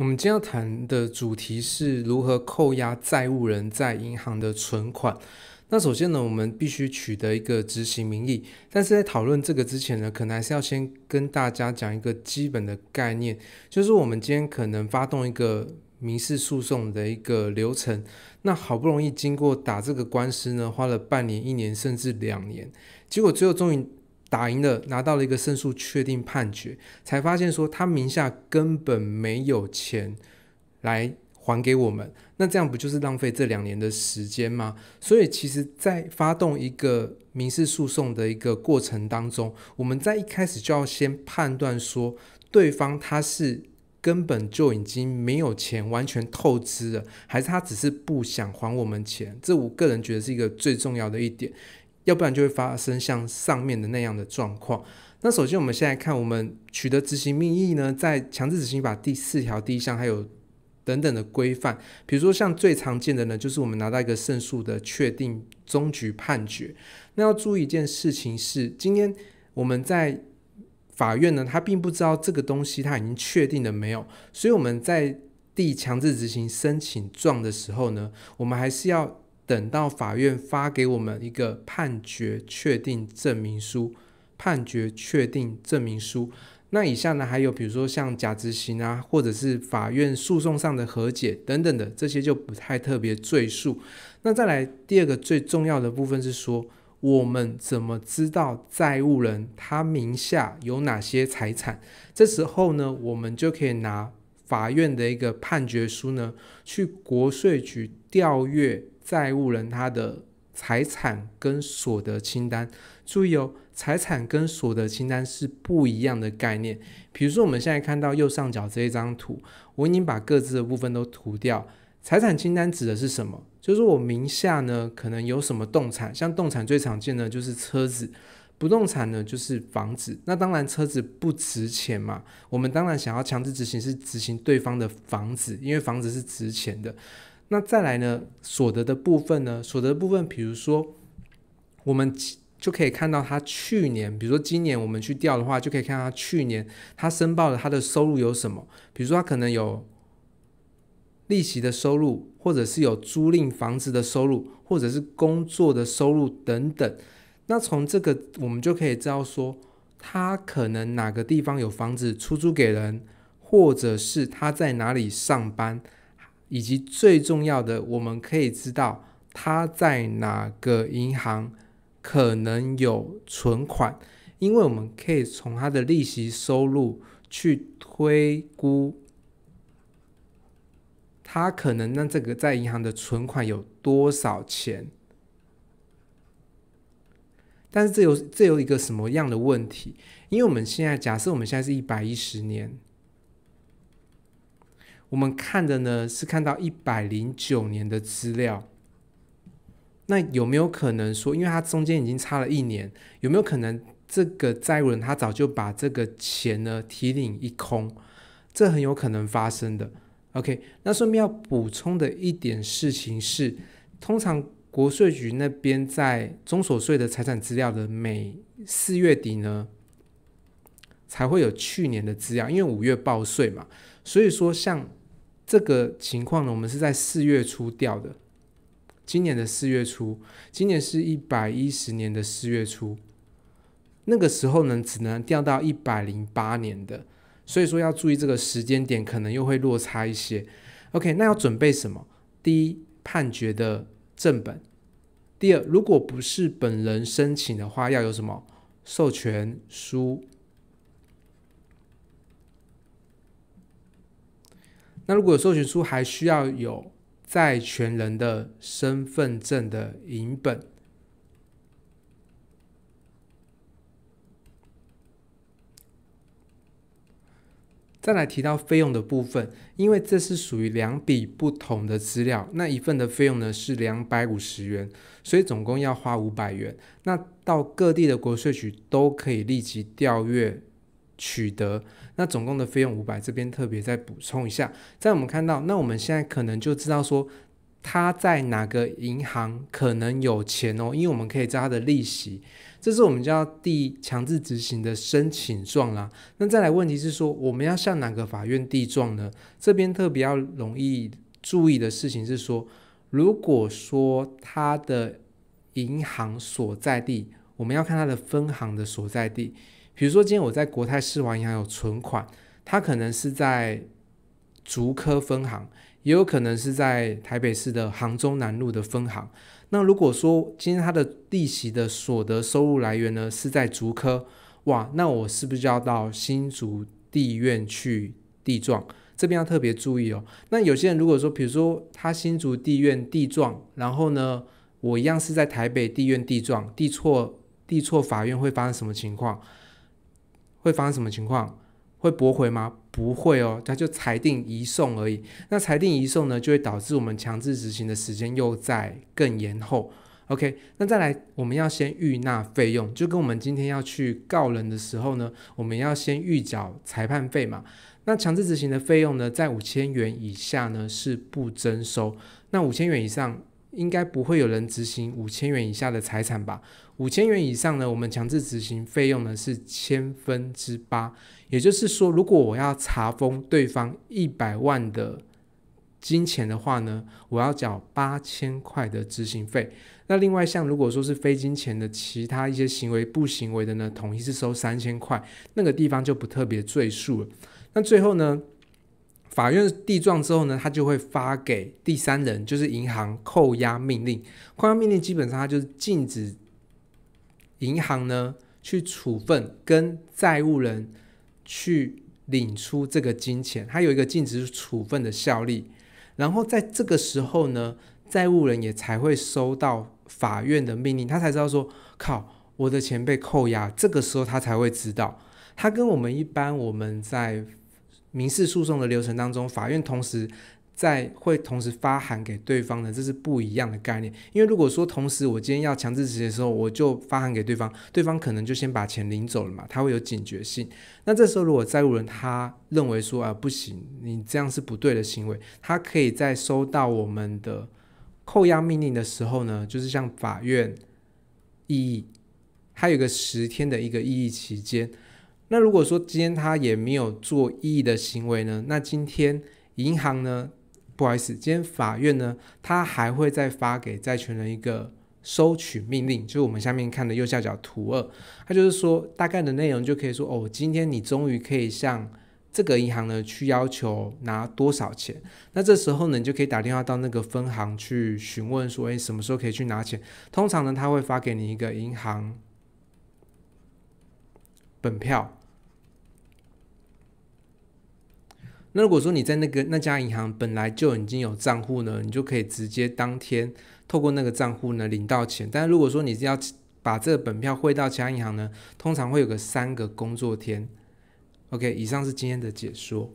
我们今天要谈的主题是如何扣押债务人在银行的存款。那首先呢，我们必须取得一个执行名义。但是在讨论这个之前呢，可能还是要先跟大家讲一个基本的概念，就是我们今天可能发动一个民事诉讼的一个流程。那好不容易经过打这个官司呢，花了半年、一年甚至两年，结果最后终于。打赢了，拿到了一个胜诉确定判决，才发现说他名下根本没有钱来还给我们，那这样不就是浪费这两年的时间吗？所以其实，在发动一个民事诉讼的一个过程当中，我们在一开始就要先判断说，对方他是根本就已经没有钱，完全透支了，还是他只是不想还我们钱？这我个人觉得是一个最重要的一点。要不然就会发生像上面的那样的状况。那首先，我们现在看我们取得执行命意呢，在强制执行法第四条第一项还有等等的规范。比如说，像最常见的呢，就是我们拿到一个胜诉的确定终局判决。那要注意一件事情是，今天我们在法院呢，他并不知道这个东西他已经确定了没有，所以我们在递强制执行申请状的时候呢，我们还是要。等到法院发给我们一个判决确定证明书，判决确定证明书。那以下呢还有比如说像假执行啊，或者是法院诉讼上的和解等等的这些就不太特别赘述。那再来第二个最重要的部分是说，我们怎么知道债务人他名下有哪些财产？这时候呢，我们就可以拿法院的一个判决书呢去国税局调阅。债务人他的财产跟所得清单，注意哦，财产跟所得清单是不一样的概念。比如说我们现在看到右上角这一张图，我已经把各自的部分都涂掉。财产清单指的是什么？就是我名下呢可能有什么动产，像动产最常见的就是车子，不动产呢就是房子。那当然车子不值钱嘛，我们当然想要强制执行是执行对方的房子，因为房子是值钱的。那再来呢？所得的部分呢？所得部分，比如说，我们就可以看到他去年，比如说今年我们去调的话，就可以看到他去年他申报的他的收入有什么。比如说他可能有利息的收入，或者是有租赁房子的收入，或者是工作的收入等等。那从这个我们就可以知道说，他可能哪个地方有房子出租给人，或者是他在哪里上班。以及最重要的，我们可以知道他在哪个银行可能有存款，因为我们可以从他的利息收入去推估，他可能那这个在银行的存款有多少钱。但是这有这有一个什么样的问题？因为我们现在假设我们现在是一百一十年。我们看的呢是看到一百零九年的资料，那有没有可能说，因为它中间已经差了一年，有没有可能这个债务人他早就把这个钱呢提领一空？这很有可能发生的。OK，那顺便要补充的一点事情是，通常国税局那边在中所税的财产资料的每四月底呢，才会有去年的资料，因为五月报税嘛，所以说像。这个情况呢，我们是在四月初调的，今年的四月初，今年是一百一十年的四月初，那个时候呢，只能调到一百零八年的，所以说要注意这个时间点，可能又会落差一些。OK，那要准备什么？第一，判决的正本；第二，如果不是本人申请的话，要有什么授权书。那如果有授权书，还需要有债权人的身份证的影本。再来提到费用的部分，因为这是属于两笔不同的资料，那一份的费用呢是两百五十元，所以总共要花五百元。那到各地的国税局都可以立即调阅。取得那总共的费用五百，这边特别再补充一下。在我们看到，那我们现在可能就知道说他在哪个银行可能有钱哦，因为我们可以知道他的利息。这是我们叫递强制执行的申请状啦。那再来问题是说我们要向哪个法院递状呢？这边特别要容易注意的事情是说，如果说他的银行所在地，我们要看他的分行的所在地。比如说，今天我在国泰世华银行有存款，他可能是在竹科分行，也有可能是在台北市的杭州南路的分行。那如果说今天他的利息的所得收入来源呢是在竹科，哇，那我是不是就要到新竹地院去地状？这边要特别注意哦。那有些人如果说，比如说他新竹地院地状，然后呢，我一样是在台北地院地状地错地错法院会发生什么情况？会发生什么情况？会驳回吗？不会哦，他就裁定移送而已。那裁定移送呢，就会导致我们强制执行的时间又在更延后。OK，那再来，我们要先预纳费用，就跟我们今天要去告人的时候呢，我们要先预缴裁判费嘛。那强制执行的费用呢，在五千元以下呢是不征收，那五千元以上。应该不会有人执行五千元以下的财产吧？五千元以上呢，我们强制执行费用呢是千分之八，也就是说，如果我要查封对方一百万的金钱的话呢，我要缴八千块的执行费。那另外，像如果说是非金钱的其他一些行为不行为的呢，统一是收三千块，那个地方就不特别赘述了。那最后呢？法院地状之后呢，他就会发给第三人，就是银行扣押命令。扣押命令基本上他就是禁止银行呢去处分跟债务人去领出这个金钱，它有一个禁止处分的效力。然后在这个时候呢，债务人也才会收到法院的命令，他才知道说靠，我的钱被扣押。这个时候他才会知道，他跟我们一般我们在。民事诉讼的流程当中，法院同时在会同时发函给对方的，这是不一样的概念。因为如果说同时我今天要强制执行的时候，我就发函给对方，对方可能就先把钱领走了嘛，他会有警觉性。那这时候如果债务人他认为说啊不行，你这样是不对的行为，他可以在收到我们的扣押命令的时候呢，就是向法院异议，他有一个十天的一个异议期间。那如果说今天他也没有做异议的行为呢？那今天银行呢？不好意思，今天法院呢？他还会再发给债权人一个收取命令，就我们下面看的右下角图二，他就是说大概的内容就可以说哦，今天你终于可以向这个银行呢去要求拿多少钱。那这时候呢，你就可以打电话到那个分行去询问说，诶，什么时候可以去拿钱？通常呢，他会发给你一个银行本票。那如果说你在那个那家银行本来就已经有账户呢，你就可以直接当天透过那个账户呢领到钱。但如果说你是要把这个本票汇到其他银行呢，通常会有个三个工作天。OK，以上是今天的解说。